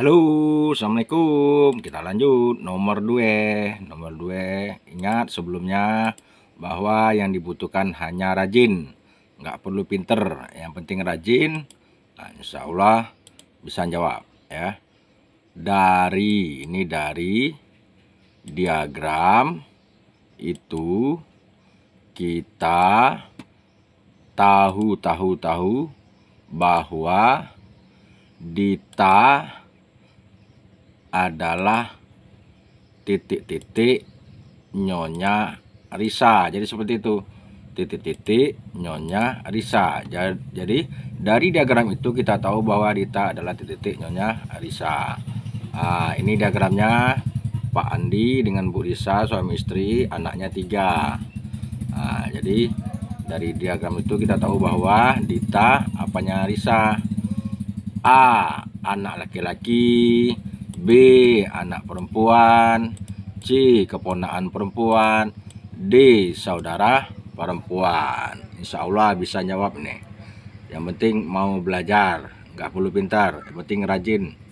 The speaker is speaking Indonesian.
Halo, Assalamualaikum. Kita lanjut nomor 2. Nomor 2, ingat sebelumnya bahwa yang dibutuhkan hanya rajin. Nggak perlu pinter, yang penting rajin. Nah, insya Allah bisa jawab ya. Dari, ini dari diagram itu kita tahu tahu tahu bahwa di dita adalah titik-titik Nyonya Risa. Jadi seperti itu. Titik-titik Nyonya Risa. Jadi dari diagram itu kita tahu bahwa Rita adalah titik-titik Nyonya Risa. nah, ini diagramnya Pak Andi dengan Bu Risa suami istri anaknya tiga. nah, jadi dari diagram itu kita tahu bahwa Dita apanya Risa A anak laki-laki B. Anak perempuan C. Keponaan perempuan D. Saudara perempuan Insya Allah bisa jawab nih Yang penting mau belajar nggak perlu pintar Yang penting rajin